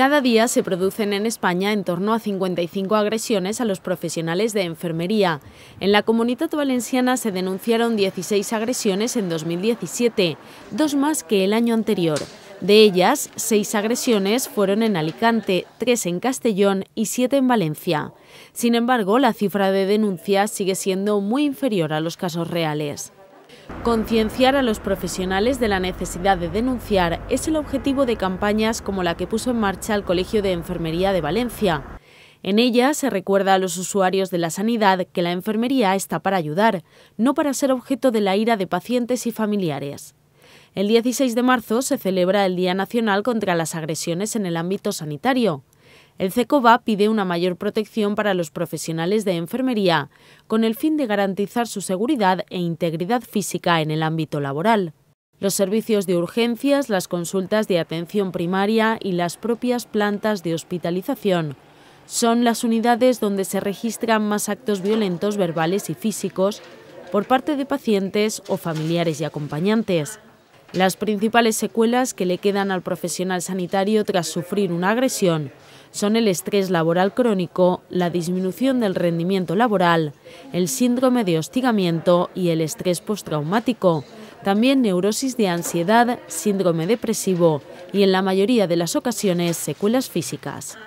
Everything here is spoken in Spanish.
Cada día se producen en España en torno a 55 agresiones a los profesionales de enfermería. En la comunidad valenciana se denunciaron 16 agresiones en 2017, dos más que el año anterior. De ellas, seis agresiones fueron en Alicante, tres en Castellón y siete en Valencia. Sin embargo, la cifra de denuncias sigue siendo muy inferior a los casos reales. Concienciar a los profesionales de la necesidad de denunciar es el objetivo de campañas como la que puso en marcha el Colegio de Enfermería de Valencia. En ella se recuerda a los usuarios de la sanidad que la enfermería está para ayudar, no para ser objeto de la ira de pacientes y familiares. El 16 de marzo se celebra el Día Nacional contra las Agresiones en el ámbito sanitario. El CECOVA pide una mayor protección para los profesionales de enfermería, con el fin de garantizar su seguridad e integridad física en el ámbito laboral. Los servicios de urgencias, las consultas de atención primaria y las propias plantas de hospitalización son las unidades donde se registran más actos violentos verbales y físicos por parte de pacientes o familiares y acompañantes. Las principales secuelas que le quedan al profesional sanitario tras sufrir una agresión son el estrés laboral crónico, la disminución del rendimiento laboral, el síndrome de hostigamiento y el estrés postraumático, también neurosis de ansiedad, síndrome depresivo y en la mayoría de las ocasiones secuelas físicas.